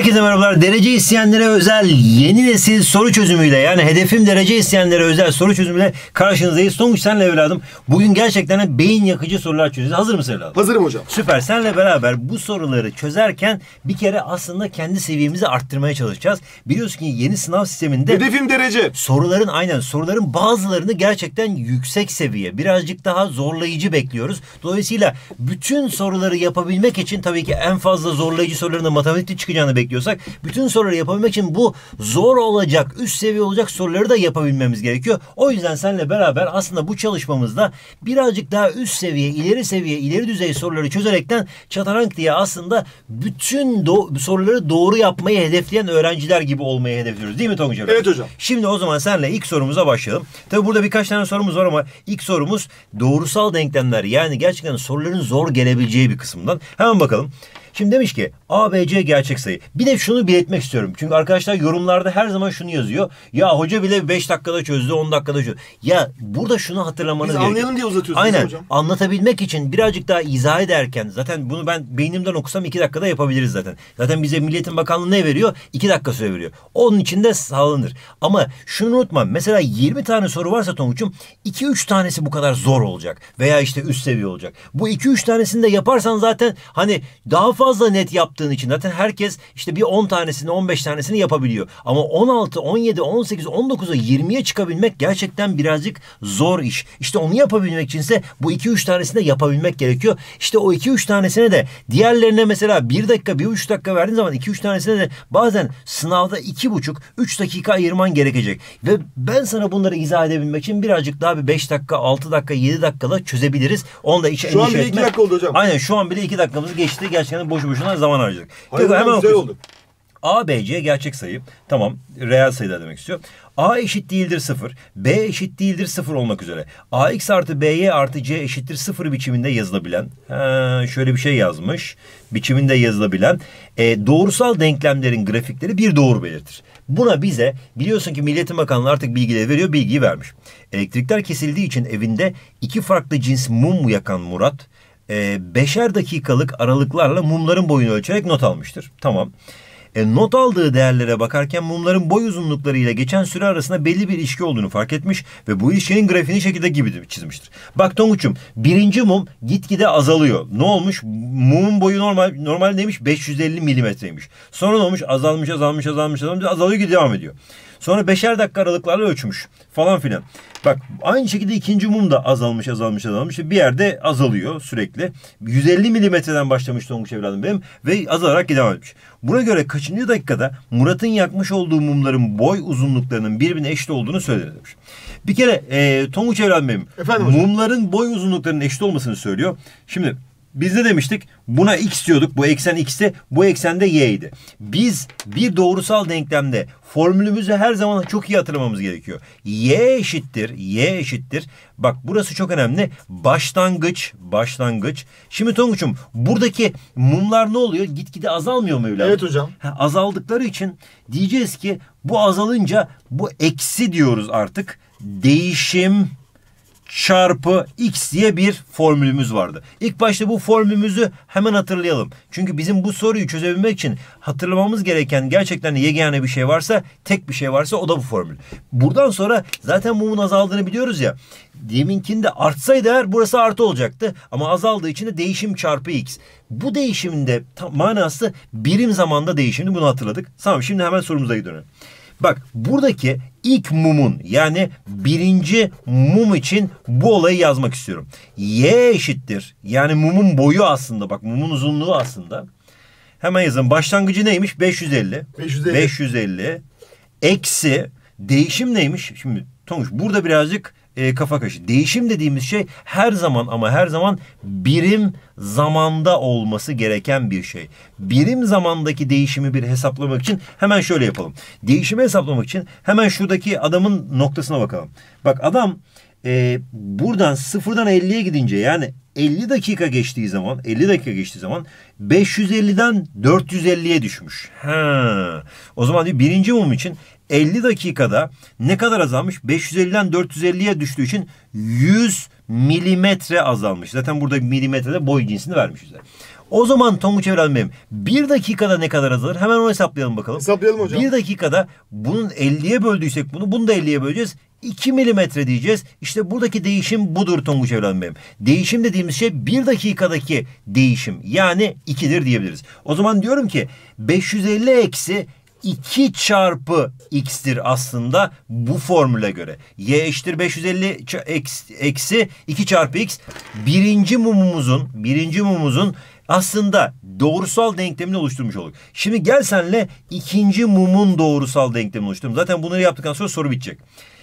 Herkese merhabalar. Derece isteyenlere özel yeni nesil soru çözümüyle yani hedefim derece isteyenlere özel soru çözümüyle karşınızdayız. Sonuç senle evladım. Bugün gerçekten beyin yakıcı sorular çözeceğiz. Hazır mısın evladım? Hazırım hocam. Süper. Senle beraber bu soruları çözerken bir kere aslında kendi seviyemizi arttırmaya çalışacağız. Biliyorsun ki yeni sınav sisteminde hedefim derece soruların aynen soruların bazılarını gerçekten yüksek seviye birazcık daha zorlayıcı bekliyoruz. Dolayısıyla bütün soruları yapabilmek için tabii ki en fazla zorlayıcı soruların da matematikte çıkacağını bekliyoruz bekliyorsak bütün soruları yapabilmek için bu zor olacak, üst seviye olacak soruları da yapabilmemiz gerekiyor. O yüzden seninle beraber aslında bu çalışmamızda birazcık daha üst seviye, ileri seviye, ileri düzey soruları çözerekten çatarank diye aslında bütün do soruları doğru yapmayı hedefleyen öğrenciler gibi olmayı hedefliyoruz. Değil mi Tonguç Evet hocam. Şimdi o zaman senle ilk sorumuza başlayalım. Tabi burada birkaç tane sorumuz var ama ilk sorumuz doğrusal denklemler. Yani gerçekten soruların zor gelebileceği bir kısımdan. Hemen bakalım. Şimdi demiş ki A B C gerçek sayı. Bir de şunu belirtmek istiyorum. Çünkü arkadaşlar yorumlarda her zaman şunu yazıyor. Ya hoca bile 5 dakikada çözdü 10 dakikada çözdü. Ya burada şunu hatırlamanız gerekiyor. anlayalım diye uzatıyorsunuz Aynen. hocam. Anlatabilmek için birazcık daha izah ederken zaten bunu ben beynimden okusam 2 dakikada yapabiliriz zaten. Zaten bize Milliyetin Bakanlığı ne veriyor? 2 dakika süre veriyor. Onun içinde sağlanır. Ama şunu unutma. Mesela 20 tane soru varsa Tonguç'um 2-3 tanesi bu kadar zor olacak. Veya işte üst seviye olacak. Bu 2-3 tanesini de yaparsan zaten hani daha fazla net yaptığın için zaten herkes işte bir 10 tanesini 15 tanesini yapabiliyor. Ama 16, 17, 18, 19'a 20'ye çıkabilmek gerçekten birazcık zor iş. İşte onu yapabilmek içinse bu 2-3 tanesini de yapabilmek gerekiyor. İşte o 2-3 tanesine de diğerlerine mesela 1 dakika 1,5 dakika verdiğin zaman 2-3 tanesine de bazen sınavda 2,5 3 dakika ayırman gerekecek. Ve ben sana bunları izah edebilmek için birazcık daha bir 5 dakika 6 dakika 7 dakikada çözebiliriz. Onu da hiç Şu an bile 2 dakika oldu hocam. Aynen şu an bile 2 dakikamız geçti. Gerçekten boşu boşuna zaman harcadık. Hayır, hemen güzel oldu. A, B, C gerçek sayı. Tamam. Reel sayıda demek istiyor. A eşit değildir sıfır, B eşit değildir sıfır olmak üzere. ax artı B'ye artı C eşittir sıfır biçiminde yazılabilen. He, şöyle bir şey yazmış. Biçiminde yazılabilen. E, doğrusal denklemlerin grafikleri bir doğru belirtir. Buna bize biliyorsun ki Milliyetin Bakanlığı artık bilgileri veriyor. Bilgiyi vermiş. Elektrikler kesildiği için evinde iki farklı cins mum yakan Murat e, beşer dakikalık aralıklarla mumların boyunu ölçerek not almıştır. Tamam. E, not aldığı değerlere bakarken mumların boy uzunlukları ile geçen süre arasında belli bir ilişki olduğunu fark etmiş ve bu ilişkinin grafiğini şekilde gibi çizmiştir. Bak Tonguç'um birinci mum gitgide azalıyor. Ne olmuş? Mumun boyu normal normal neymiş? 550 milimetreymiş. Sonra ne olmuş? Azalmış azalmış azalmış azalmış azalıyor ki devam ediyor. Sonra beşer dakika aralıklarla ölçmüş falan filan. Bak aynı şekilde ikinci mum da azalmış azalmış azalmış. Bir yerde azalıyor sürekli. 150 milimetreden başlamıştı Tonguç evladım benim ve azalarak devam etmiş. Buna göre kaçıncı dakikada Murat'ın yakmış olduğu mumların boy uzunluklarının birbirine eşit olduğunu söyledi demiş. Bir kere e, Tonguç evladım benim Efendim mumların boy uzunluklarının eşit olmasını söylüyor. Şimdi biz de demiştik? Buna x diyorduk. Bu eksen x'ti. Bu eksende y'ydi. Biz bir doğrusal denklemde formülümüzü her zaman çok iyi hatırlamamız gerekiyor. y eşittir. y eşittir. Bak burası çok önemli. Başlangıç. Başlangıç. Şimdi Tonguç'um buradaki mumlar ne oluyor? Gitgide azalmıyor mu evladım? Evet hocam. Ha, azaldıkları için diyeceğiz ki bu azalınca bu eksi diyoruz artık. Değişim çarpı x diye bir formülümüz vardı. İlk başta bu formülümüzü hemen hatırlayalım. Çünkü bizim bu soruyu çözebilmek için hatırlamamız gereken gerçekten yegane bir şey varsa, tek bir şey varsa o da bu formül. Buradan sonra zaten mumun azaldığını biliyoruz ya. Deminkinde artsaydı eğer burası artı olacaktı. Ama azaldığı için de değişim çarpı x. Bu değişimde manası birim zamanda değişimdi. Bunu hatırladık. Tamam şimdi hemen sorumuza dönelim. Bak buradaki ilk mumun yani birinci mum için bu olayı yazmak istiyorum. Y eşittir. Yani mumun boyu aslında bak mumun uzunluğu aslında. Hemen yazın. Başlangıcı neymiş? 550. 550. 550. Eksi değişim neymiş? Şimdi Tomuş burada birazcık e, kafa karışık. Değişim dediğimiz şey her zaman ama her zaman birim zamanda olması gereken bir şey. Birim zamandaki değişimi bir hesaplamak için hemen şöyle yapalım. Değişimi hesaplamak için hemen şuradaki adamın noktasına bakalım. Bak adam e, buradan sıfırdan 50'ye gidince yani 50 dakika geçtiği zaman 50 dakika geçtiği zaman 550'den 450'ye düşmüş. Ha. O zaman diyor birinci mum için 50 dakikada ne kadar azalmış? 550'den 450'ye düştüğü için 100 milimetre azalmış. Zaten burada milimetrede boy cinsini vermişizler. O zaman Tonguç Evren Bey'im 1 dakikada ne kadar azalır? Hemen onu hesaplayalım bakalım. Hesaplayalım hocam. 1 dakikada bunun 50'ye böldüysek bunu, bunu da 50'ye böleceğiz. 2 milimetre diyeceğiz. İşte buradaki değişim budur Tonguç Evren Bey'im. Değişim dediğimiz şey 1 dakikadaki değişim. Yani 2'dir diyebiliriz. O zaman diyorum ki 550 eksi 2 çarpı x'tir aslında bu formüle göre. y eşittir 550 eksi 2 çarpı x birinci mumumuzun birinci mumumuzun aslında doğrusal denklemini oluşturmuş olduk. Şimdi gel senle ikinci mumun doğrusal denklemini oluşturalım. Zaten bunları yaptıktan sonra soru bitecek.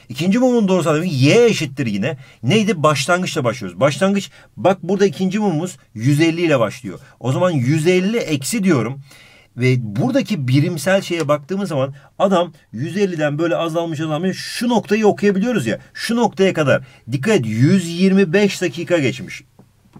İkinci mumun doğrusal denklemi y eşittir yine. Neydi? Başlangıçla başlıyoruz. Başlangıç bak burada ikinci mumumuz 150 ile başlıyor. O zaman 150 eksi diyorum. Ve buradaki birimsel şeye baktığımız zaman adam 150'den böyle azalmış azalmış şu noktayı okuyabiliyoruz ya. Şu noktaya kadar dikkat et 125 dakika geçmiş.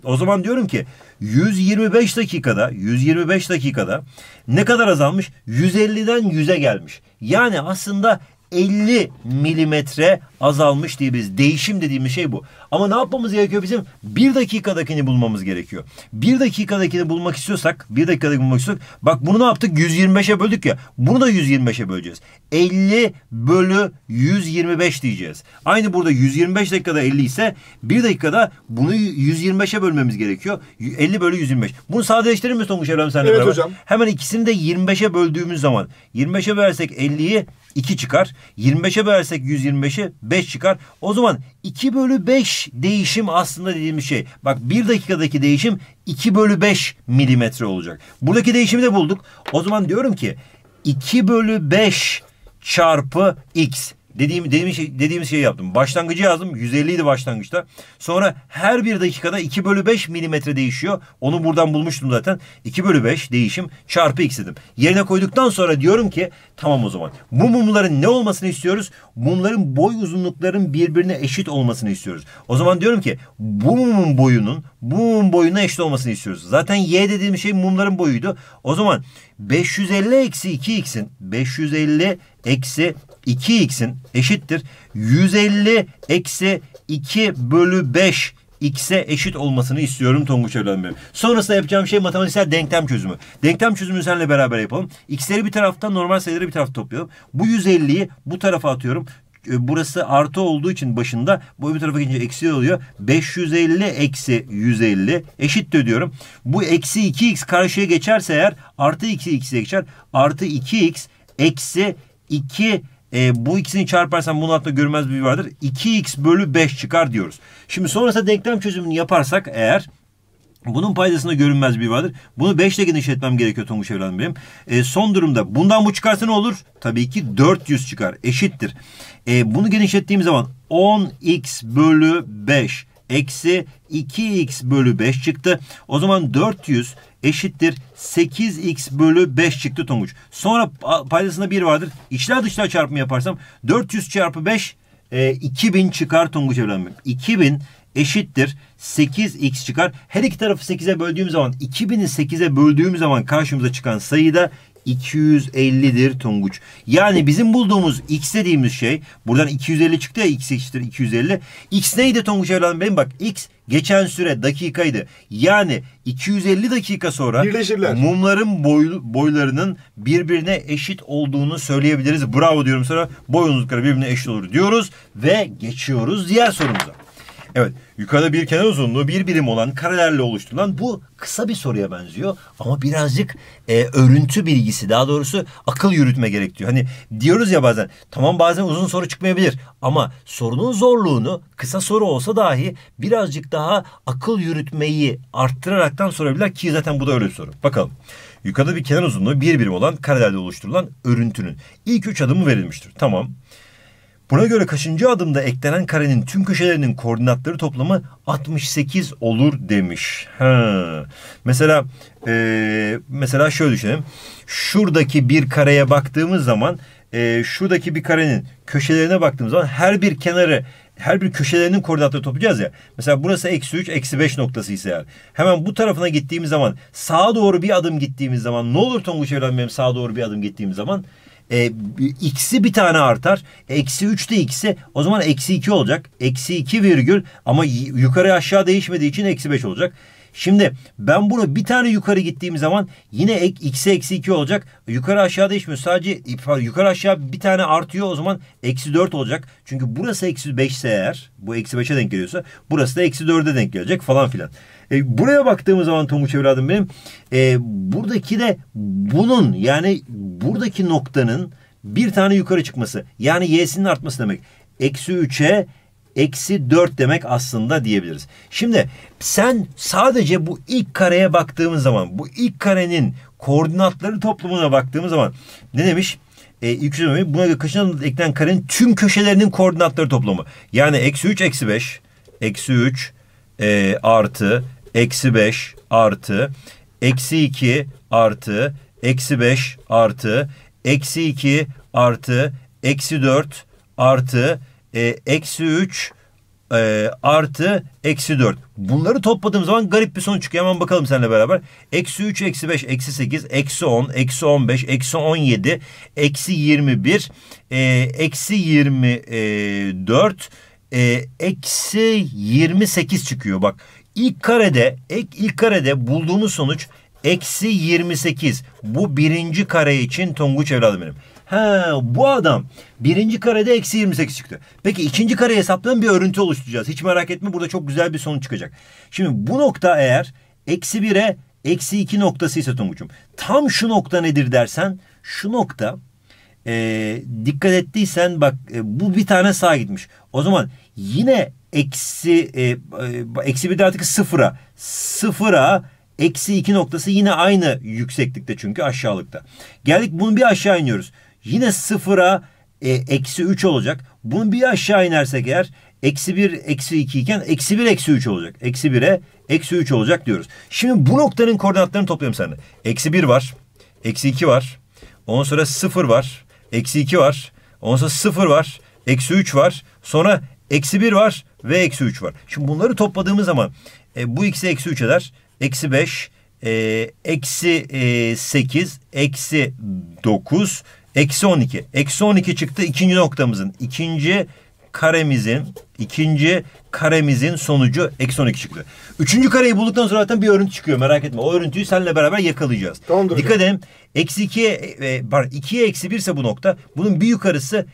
O zaman diyorum ki 125 dakikada 125 dakikada ne kadar azalmış? 150'den 100'e gelmiş. Yani aslında 50 milimetre azalmış diye biz Değişim dediğimiz şey bu. Ama ne yapmamız gerekiyor bizim? Bir dakikadakini bulmamız gerekiyor. Bir dakikadakini bulmak istiyorsak, bir dakikadakini bulmak istiyorsak, bak bunu ne yaptık? 125'e böldük ya. Bunu da 125'e böleceğiz. 50 bölü 125 diyeceğiz. Aynı burada 125 dakikada 50 ise bir dakikada bunu 125'e bölmemiz gerekiyor. 50 bölü 125. Bunu sadeleştirir mi Tonguç Evren senle evet, beraber? Hocam. Hemen ikisini de 25'e böldüğümüz zaman 25'e bölersek 50'yi 2 çıkar. 25'e bölersek 125'i 5 çıkar. O zaman 2 bölü 5 değişim aslında dediğimiz şey. Bak 1 dakikadaki değişim 2 bölü 5 milimetre olacak. Buradaki değişimi de bulduk. O zaman diyorum ki 2 bölü 5 çarpı x. Dediğim, dediğim şey, dediğimiz şeyi yaptım. Başlangıcı yazdım. 150 idi başlangıçta. Sonra her bir dakikada 2 bölü 5 milimetre değişiyor. Onu buradan bulmuştum zaten. 2 bölü 5 değişim çarpı x dedim. Yerine koyduktan sonra diyorum ki tamam o zaman. Bu mumların ne olmasını istiyoruz? Mumların boy uzunlukların birbirine eşit olmasını istiyoruz. O zaman diyorum ki bu mumun boyunun bu mumun boyuna eşit olmasını istiyoruz. Zaten y dediğim şey mumların boyuydu. O zaman 550 eksi 2x'in 550 eksi 2x'in eşittir 150 eksi 2 bölü 5 x'e eşit olmasını istiyorum Tonguç Evladım benim. Sonrasında yapacağım şey matematiksel denklem çözümü. Denklem çözümünü seninle beraber yapalım. X'leri bir taraftan normal sayıları bir tarafta topluyorum. Bu 150'yi bu tarafa atıyorum e, burası artı olduğu için başında bu bir tarafa gidince eksi oluyor. 550 eksi 150 eşit diyorum. Bu eksi 2x karşıya geçerse eğer artı 2x'e geçer. Artı 2x eksi 2 e, bu ikisini çarparsan bunun altında görmez bir vardır. 2x bölü 5 çıkar diyoruz. Şimdi sonrasında denklem çözümünü yaparsak eğer bunun paydasında görünmez bir vardır. Bunu 5 ile genişletmem gerekiyor Tonguç evladım benim. E, son durumda bundan bu çıkarsa ne olur? Tabii ki 400 çıkar. Eşittir. E, bunu genişlettiğim zaman 10x bölü 5 eksi 2x bölü 5 çıktı. O zaman 400 eşittir 8x bölü 5 çıktı Tonguç. Sonra paydasında 1 vardır. İçler dışlar çarpımı yaparsam 400 çarpı 5 e, 2000 çıkar Tonguç evlenmem. 2000 eşittir 8x çıkar. Her iki tarafı 8'e böldüğüm zaman 2000'i 8'e böldüğüm zaman karşımıza çıkan sayı da 250'dir Tonguç. Yani bizim bulduğumuz x dediğimiz şey buradan 250 çıktı ya x eşittir 250. X neydi Tonguç evladım benim bak x geçen süre dakikaydı. Yani 250 dakika sonra Birleşirler. mumların boy, boylarının birbirine eşit olduğunu söyleyebiliriz. Bravo diyorum sonra boy uzunlukları birbirine eşit olur diyoruz ve geçiyoruz diğer sorumuza. Evet yukarıda bir kenar uzunluğu bir birim olan karelerle oluşturulan bu kısa bir soruya benziyor. Ama birazcık e, örüntü bilgisi daha doğrusu akıl yürütme gerektiriyor. Hani diyoruz ya bazen tamam bazen uzun soru çıkmayabilir ama sorunun zorluğunu kısa soru olsa dahi birazcık daha akıl yürütmeyi arttıraraktan sorabilirler ki zaten bu da öyle bir soru. Bakalım. Yukarıda bir kenar uzunluğu bir birim olan karelerle oluşturulan örüntünün ilk üç adımı verilmiştir. Tamam. Tamam. Buna göre kaçıncı adımda eklenen karenin tüm köşelerinin koordinatları toplamı 68 olur demiş. Ha. Mesela e, mesela şöyle düşünelim. Şuradaki bir kareye baktığımız zaman e, şuradaki bir karenin köşelerine baktığımız zaman her bir kenarı her bir köşelerinin koordinatları toplayacağız ya. Mesela burası eksi 3, eksi 5 noktası ise eğer. Hemen bu tarafına gittiğimiz zaman sağa doğru bir adım gittiğimiz zaman ne olur Tonguç Evren benim sağa doğru bir adım gittiğim zaman e, x'i bir tane artar. E, eksi 3 de x'i o zaman eksi 2 olacak. Eksi 2 virgül ama yukarı aşağı değişmediği için eksi 5 olacak. Şimdi ben bunu bir tane yukarı gittiğim zaman yine ek, x'e eksi 2 olacak. Yukarı aşağı değişmiyor. Sadece yukarı aşağı bir tane artıyor o zaman eksi 4 olacak. Çünkü burası eksi 5 ise eğer bu eksi 5'e denk geliyorsa burası da eksi 4'e denk gelecek falan filan. E, buraya baktığımız zaman Tomuç evladım benim e, buradaki de bunun yani buradaki noktanın bir tane yukarı çıkması yani y'sinin artması demek. Eksi 3'e eksi 4 demek aslında diyebiliriz. Şimdi sen sadece bu ilk kareye baktığımız zaman bu ilk karenin koordinatları toplumuna baktığımız zaman ne demiş? E, 220 buna göre kaçıncı eklenen karenin tüm köşelerinin koordinatları toplamı. Yani eksi 3 eksi 5 eksi 3 e, artı eksi 5 artı eksi 2 artı eksi 5 artı eksi 2 artı eksi 4 artı e, eksi 3 e, artı eksi 4. Bunları topladığım zaman garip bir sonuç çıkıyor. Hemen bakalım seninle beraber. Eksi 3, eksi 5, eksi 8, eksi 10, eksi 15, eksi 17, eksi 21, e, eksi 24, e, e, eksi 28 çıkıyor. Bak ilk karede, ilk, ilk karede bulduğumuz sonuç eksi 28. Bu birinci kare için Tonguç evladım benim. He bu adam birinci karede eksi 28 çıktı. Peki ikinci kareye hesapladığım bir örüntü oluşturacağız. Hiç merak etme burada çok güzel bir sonuç çıkacak. Şimdi bu nokta eğer eksi 1'e eksi 2 noktası ise Tonguç'um. Tam şu nokta nedir dersen şu nokta e, dikkat ettiysen bak e, bu bir tane sağa gitmiş. O zaman yine eksi e, e, eksi bir de artık sıfıra sıfıra eksi iki noktası yine aynı yükseklikte çünkü aşağılıkta. Geldik bunu bir aşağı iniyoruz. Yine sıfıra e, eksi 3 olacak. Bunu bir aşağı inersek eğer eksi 1 eksi 2 iken eksi 1 eksi 3 olacak. Eksi 1'e eksi 3 olacak diyoruz. Şimdi bu noktanın koordinatlarını toplayalım seninle. Eksi 1 var. Eksi 2 var. Ondan sonra 0 var. Eksi 2 var. Ondan sonra 0 var. Eksi 3 var. Sonra eksi 1 var ve eksi 3 var. Şimdi bunları topladığımız zaman e, bu x'i eksi 3 eder. Eksi 5, e, eksi e, 8, eksi 9 Eksi 12. Eksi 12 çıktı ikinci noktamızın. ikinci karemizin ikinci karemizin sonucu eksi 12 çıktı. Üçüncü kareyi bulduktan sonra zaten bir örüntü çıkıyor merak etme. O örüntüyü seninle beraber yakalayacağız. Tamamdır Dikkat edin. Eksi 2'ye, e, 2'ye eksi 1 ise bu nokta. Bunun bir yukarısı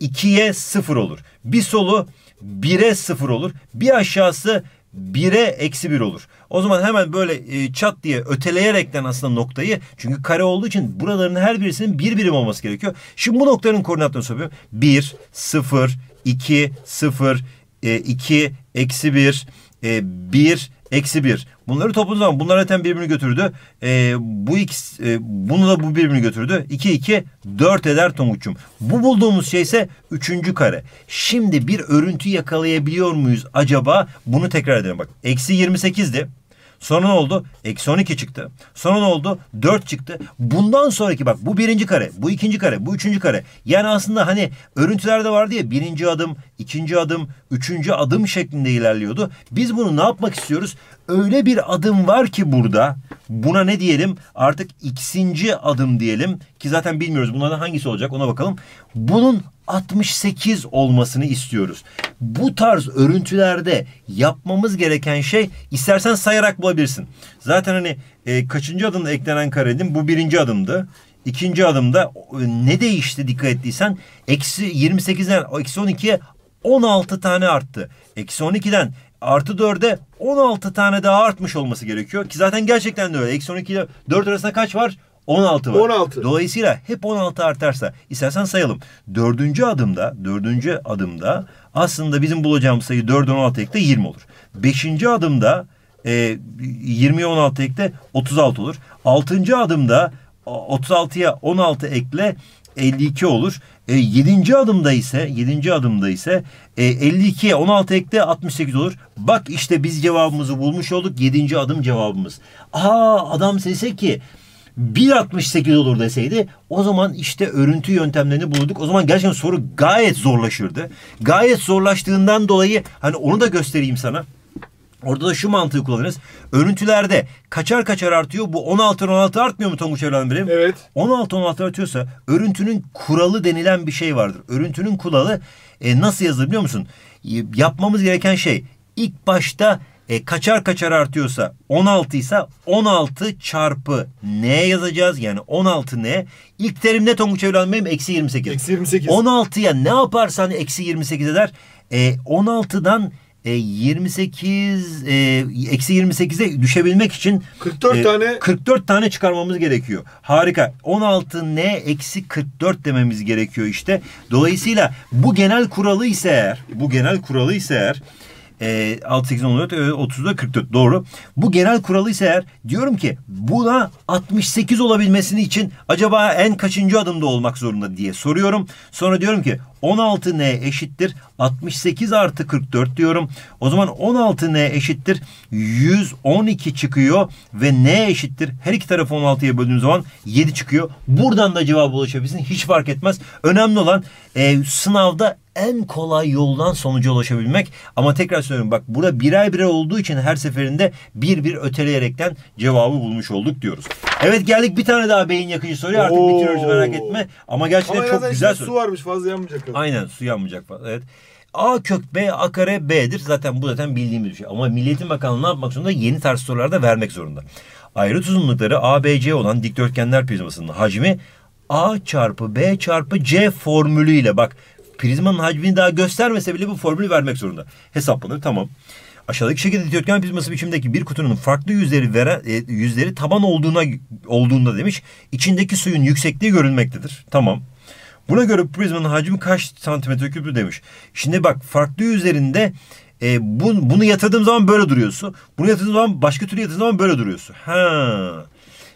2'ye 0 olur. Bir solu 1'e 0 olur. Bir aşağısı 1'e eksi 1 olur. O zaman hemen böyle e, çat diye öteleyerekten aslında noktayı çünkü kare olduğu için buraların her birisinin bir birim olması gerekiyor. Şimdi bu noktanın koordinatlarını soruyorum. 1, 0, 2, 0, 2, eksi 1, 1, e, eksi bir. Bunları topladığın zaman bunlar zaten birbirini götürdü. E, bu ikisi, e, bunu da bu birbirini götürdü. 2 2 4 eder Tonguç'um. Bu bulduğumuz şey ise üçüncü kare. Şimdi bir örüntü yakalayabiliyor muyuz acaba? Bunu tekrar edelim bak. Eksi 28'di. Sonra ne oldu? Eksi 12 çıktı. Sonra ne oldu? 4 çıktı. Bundan sonraki bak bu birinci kare, bu ikinci kare, bu üçüncü kare. Yani aslında hani örüntülerde vardı ya birinci adım, ikinci adım, üçüncü adım şeklinde ilerliyordu. Biz bunu ne yapmak istiyoruz? Öyle bir adım var ki burada buna ne diyelim? Artık ikinci adım diyelim ki zaten bilmiyoruz bunlardan hangisi olacak ona bakalım. Bunun 68 olmasını istiyoruz. Bu tarz örüntülerde yapmamız gereken şey istersen sayarak bulabilirsin. Zaten hani e, kaçıncı adımda eklenen karedim bu birinci adımdı. İkinci adımda ne değişti dikkat ettiysen eksi 28'den eksi 12'ye 16 tane arttı. Eksi 12'den artı 4'e 16 tane daha artmış olması gerekiyor. Ki zaten gerçekten de öyle. Eksi 12 ile 4 arasında kaç var? 16 var. 16. Dolayısıyla hep 16 artarsa istersen sayalım. Dördüncü adımda, dördüncü adımda aslında bizim bulacağımız sayı 4 16 ekle 20 olur. Beşinci adımda e, 20 16 ekle 36 olur. Altıncı adımda 36'ya 16 ekle 52 olur. E, 7. adımda ise 7. adımda ise e, 52'ye 16 ekle 68 olur. Bak işte biz cevabımızı bulmuş olduk. 7. adım cevabımız. Aa adam sese ki 1.68 olur deseydi o zaman işte örüntü yöntemlerini bulurduk. O zaman gerçekten soru gayet zorlaşırdı. Gayet zorlaştığından dolayı hani onu da göstereyim sana. Orada da şu mantığı kullanırız. Örüntülerde kaçar kaçar artıyor. Bu 16 16 artmıyor mu Tonguç Evren Birim? Evet. 16 16 artıyorsa örüntünün kuralı denilen bir şey vardır. Örüntünün kuralı e, nasıl yazılır biliyor musun? E, yapmamız gereken şey ilk başta e, kaçar kaçar artıyorsa 16 ise 16 çarpı ne yazacağız. Yani 16 ne İlk terim ne Tonguç evladım benim? Eksi 28. Eksi 28. 16'ya ne yaparsan eksi 28 eder. E, 16'dan e, 28 e, eksi 28'e düşebilmek için 44 e, tane 44 tane çıkarmamız gerekiyor. Harika. 16 ne eksi 44 dememiz gerekiyor işte. Dolayısıyla bu genel kuralı ise eğer bu genel kuralı ise eğer ee, e, 6, 8, 14, 30'da 44 doğru. Bu genel kuralı ise eğer diyorum ki buna 68 olabilmesini için acaba en kaçıncı adımda olmak zorunda diye soruyorum. Sonra diyorum ki 16 ne eşittir? 68 artı 44 diyorum. O zaman 16 n eşittir 112 çıkıyor ve n eşittir her iki tarafı 16'ya böldüğüm zaman 7 çıkıyor. Buradan da cevap ulaşabilirsin. Hiç fark etmez. Önemli olan e, sınavda en kolay yoldan sonuca ulaşabilmek. Ama tekrar söylüyorum bak burada birer birer olduğu için her seferinde bir bir öteleyerekten cevabı bulmuş olduk diyoruz. Evet geldik bir tane daha beyin yakıcı soru. artık Oo. bitiriyoruz merak etme. Ama gerçekten Ama çok güzel soru. Su varmış fazla yanmayacak. Abi. Aynen su yanmayacak. Evet. A kök B A kare B'dir. Zaten bu zaten bildiğimiz bir şey. Ama Milliyetin Bakanlığı ne yapmak zorunda? Yeni tarz sorularda vermek zorunda. Ayrı uzunlukları A, B, C olan dikdörtgenler prizmasının hacmi A çarpı B çarpı C formülüyle bak prizmanın hacmini daha göstermese bile bu formülü vermek zorunda. Hesaplanır tamam. Aşağıdaki şekilde dikdörtgen prizması biçimindeki bir kutunun farklı yüzleri veren e, yüzleri taban olduğuna olduğunda demiş. içindeki suyun yüksekliği görülmektedir. Tamam. Buna göre prizmanın hacmi kaç santimetre küpü demiş. Şimdi bak farklı üzerinde e, bu, bunu yatırdığım zaman böyle duruyorsun. Bunu yatırdığım zaman başka türlü yatırdığım zaman böyle duruyorsun. Ha.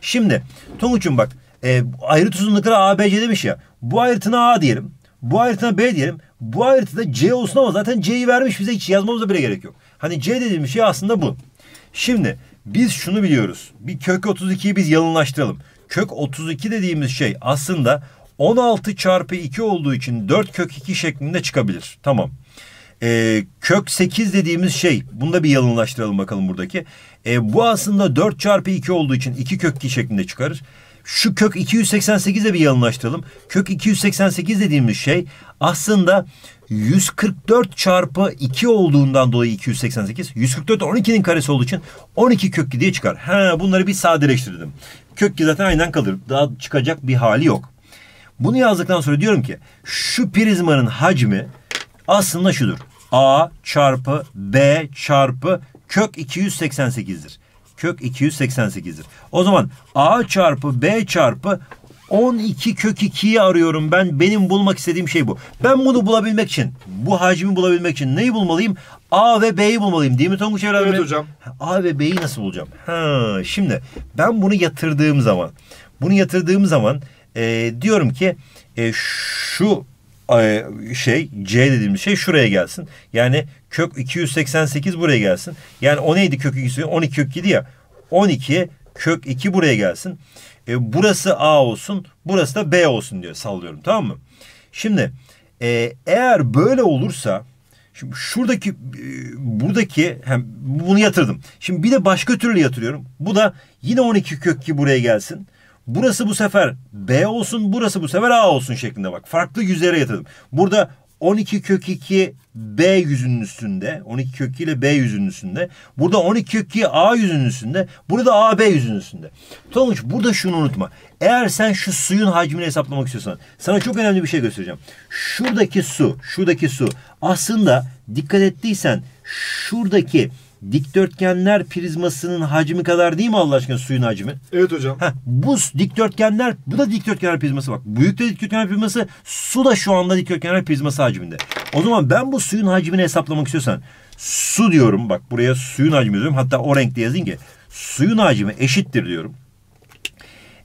Şimdi Tonguç'um bak e, ayrıt uzunlukları C demiş ya. Bu ayrıtına A diyelim. Bu ayrıtına B diyelim. Bu ayrıtıda C olsun ama zaten C'yi vermiş bize hiç yazmamıza bile gerek yok. Hani C dediğim şey aslında bu. Şimdi biz şunu biliyoruz. Bir kök 32'yi biz yalınlaştıralım. Kök 32 dediğimiz şey aslında 16 çarpı 2 olduğu için 4 kök 2 şeklinde çıkabilir. Tamam. E, kök 8 dediğimiz şey. Bunu da bir yalınlaştıralım bakalım buradaki. E, bu aslında 4 çarpı 2 olduğu için 2 kök 2 şeklinde çıkarır. Şu kök 288'e bir yalınlaştıralım. Kök 288 dediğimiz şey aslında 144 çarpı 2 olduğundan dolayı 288. 144 12'nin karesi olduğu için 12 kök 2 diye çıkar. He, bunları bir sadeleştirdim. Kök 2 zaten aynen kalır. Daha çıkacak bir hali yok. Bunu yazdıktan sonra diyorum ki şu prizmanın hacmi aslında şudur. A çarpı B çarpı kök 288'dir. Kök 288'dir. O zaman A çarpı B çarpı 12 kök 2'yi arıyorum ben. Benim bulmak istediğim şey bu. Ben bunu bulabilmek için, bu hacmi bulabilmek için neyi bulmalıyım? A ve B'yi bulmalıyım. Değil mi Tonguç Evren Evet hocam. A ve B'yi nasıl bulacağım? Ha, şimdi ben bunu yatırdığım zaman, bunu yatırdığım zaman e, diyorum ki e, şu e, şey C dediğimiz şey şuraya gelsin. Yani kök 288 buraya gelsin. Yani o neydi kök 2 12 kök 7 ya. 12 kök 2 buraya gelsin. E, burası A olsun. Burası da B olsun diyor. Sallıyorum tamam mı? Şimdi e, eğer böyle olursa şimdi şuradaki e, buradaki hem bunu yatırdım. Şimdi bir de başka türlü yatırıyorum. Bu da yine 12 kök 2 buraya gelsin. Burası bu sefer B olsun, burası bu sefer A olsun şeklinde bak. Farklı yüzlere yatırdım. Burada 12 kök 2 B yüzünün üstünde. 12 kök 2 ile B yüzünün üstünde. Burada 12 kök 2 A yüzünün üstünde. Burada A B yüzünün üstünde. Sonuç burada şunu unutma. Eğer sen şu suyun hacmini hesaplamak istiyorsan sana çok önemli bir şey göstereceğim. Şuradaki su, şuradaki su aslında dikkat ettiysen şuradaki dikdörtgenler prizmasının hacmi kadar değil mi Allah aşkına suyun hacmi? Evet hocam. Heh, bu dikdörtgenler, bu da dikdörtgenler prizması bak. Büyük de dikdörtgenler prizması, su da şu anda dikdörtgenler prizması hacminde. O zaman ben bu suyun hacmini hesaplamak istiyorsan su diyorum bak buraya suyun hacmi diyorum. Hatta o renkte yazayım ki suyun hacmi eşittir diyorum.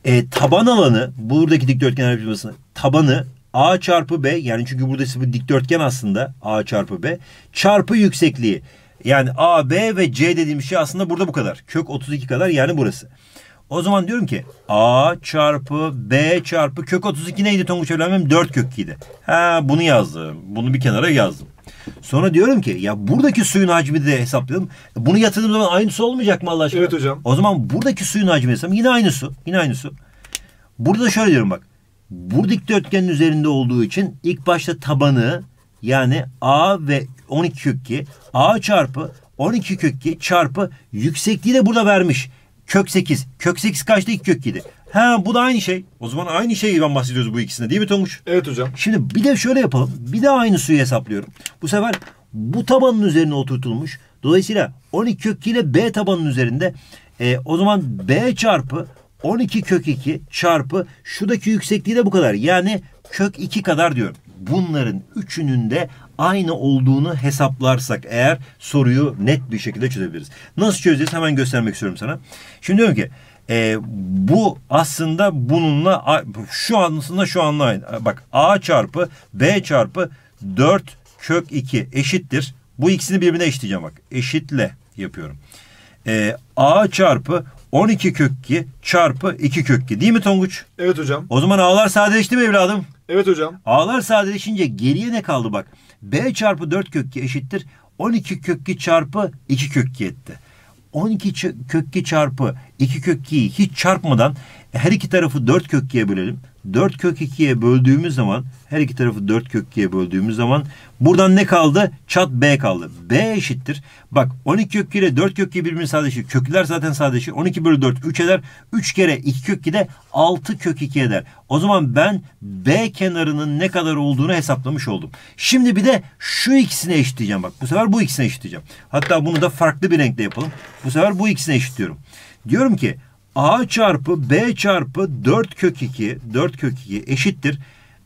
E, taban alanı buradaki dikdörtgenler prizmasının tabanı A çarpı B yani çünkü burada bir dikdörtgen aslında A çarpı B çarpı yüksekliği. Yani A, B ve C dediğim şey aslında burada bu kadar. Kök 32 kadar yani burası. O zaman diyorum ki A çarpı B çarpı kök 32 neydi Tonguç evlenmem? 4 kök 2'ydi. Ha bunu yazdım. Bunu bir kenara yazdım. Sonra diyorum ki ya buradaki suyun hacmi de hesaplayalım. Bunu yatırdığım zaman aynı su olmayacak mı Allah aşkına? Evet hocam. O zaman buradaki suyun hacmi hesaplayalım. Yine aynı su. Yine aynı su. Burada şöyle diyorum bak. Bu dikdörtgenin üzerinde olduğu için ilk başta tabanı yani A ve 12 kök 2 A çarpı 12 kök 2 çarpı yüksekliği de burada vermiş. Kök 8. Kök 8 kaçta 2 kök 7. Ha bu da aynı şey. O zaman aynı şeyi ben bahsediyoruz bu ikisinde değil mi Tonguç? Evet hocam. Şimdi bir de şöyle yapalım. Bir de aynı suyu hesaplıyorum. Bu sefer bu tabanın üzerine oturtulmuş. Dolayısıyla 12 kök 2 ile B tabanın üzerinde. E, o zaman B çarpı 12 kök 2 çarpı şuradaki yüksekliği de bu kadar. Yani kök 2 kadar diyorum bunların üçünün de aynı olduğunu hesaplarsak eğer soruyu net bir şekilde çözebiliriz. Nasıl çözeceğiz hemen göstermek istiyorum sana. Şimdi diyorum ki e, bu aslında bununla şu aslında şu anla e, Bak A çarpı B çarpı 4 kök 2 eşittir. Bu ikisini birbirine eşitleyeceğim bak. Eşitle yapıyorum. E, A çarpı 12 kök 2 çarpı 2 kök 2 değil mi Tonguç? Evet hocam. O zaman A'lar sadeleşti mi evladım? Evet hocam. A'lar sadeleşince geriye ne kaldı bak. B çarpı 4 kökki eşittir. 12 kök 2 çarpı 2 kökki etti. 12 kök 2 çarpı 2 kök hiç çarpmadan her iki tarafı 4 kökkiye bölelim. 4 kök 2'ye böldüğümüz zaman her iki tarafı 4 kök 2'ye böldüğümüz zaman buradan ne kaldı? Çat B kaldı. B eşittir. Bak 12 kök 2 ile 4 kök 2 birbirinin sadeleşiyor. Kökler zaten sadeleşiyor. 12 bölü 4 3 eder. 3 kere 2 kök 2 de 6 kök 2 eder. O zaman ben B kenarının ne kadar olduğunu hesaplamış oldum. Şimdi bir de şu ikisini eşitleyeceğim. Bak bu sefer bu ikisini eşitleyeceğim. Hatta bunu da farklı bir renkle yapalım. Bu sefer bu ikisini eşitliyorum. Diyorum ki A çarpı B çarpı 4 kök 2 4 kök 2 eşittir.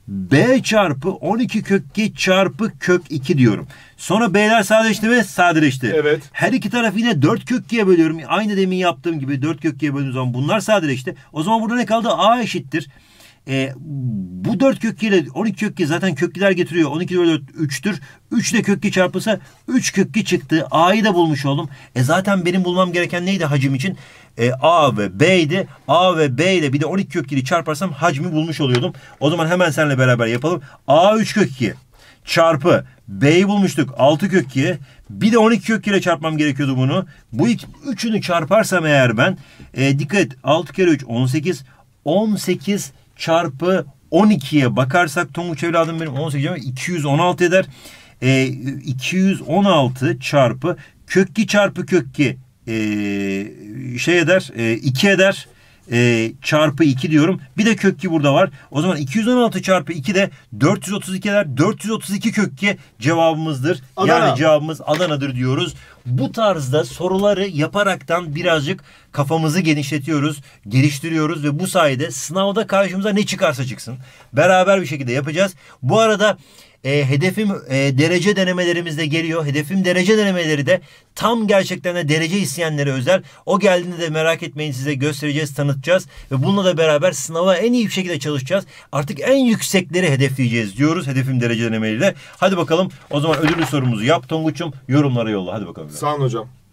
B çarpı 12 kök 2 çarpı kök 2 diyorum. Sonra B'ler sadeleşti mi? sadeleşti. Evet. Her iki tarafı yine 4 kök 2'ye bölüyorum. Aynı demin yaptığım gibi 4 kök 2'ye böldüğüm zaman bunlar sadeleşti. O zaman burada ne kaldı? A eşittir. E, bu 4 kök 2 ile 12 kök 2 zaten kökler getiriyor. 12 bölü 4 3'tür. 3 ile kök 2 çarpılsa 3 kök 2 çıktı. A'yı da bulmuş oldum. E zaten benim bulmam gereken neydi hacim için? e, A ve B'ydi. A ve B ile bir de 12 kök 2'yi çarparsam hacmi bulmuş oluyordum. O zaman hemen seninle beraber yapalım. A 3 kök 2 çarpı B'yi bulmuştuk 6 kök 2. Bir de 12 kök ile çarpmam gerekiyordu bunu. Bu iki, üçünü çarparsam eğer ben e, dikkat et 6 kere 3 18. 18 çarpı 12'ye bakarsak Tonguç evladım benim 18 216 eder. E, 216 çarpı kök 2 çarpı kök 2 e, şey eder e, 2 eder e, çarpı 2 diyorum. Bir de kök 2 burada var. O zaman 216 çarpı 2 de 432 eder. 432 kök 2 cevabımızdır. Adana. Yani cevabımız Adana'dır diyoruz bu tarzda soruları yaparaktan birazcık kafamızı genişletiyoruz, geliştiriyoruz ve bu sayede sınavda karşımıza ne çıkarsa çıksın beraber bir şekilde yapacağız. Bu arada e, hedefim e, derece denemelerimiz de geliyor. Hedefim derece denemeleri de tam gerçekten de derece isteyenlere özel. O geldiğinde de merak etmeyin size göstereceğiz, tanıtacağız. Ve bununla da beraber sınava en iyi bir şekilde çalışacağız. Artık en yüksekleri hedefleyeceğiz diyoruz hedefim derece denemeleriyle. Hadi bakalım o zaman ödüllü sorumuzu yap Tonguç'um yorumlara yolla. Hadi bakalım. Sağ olun hocam.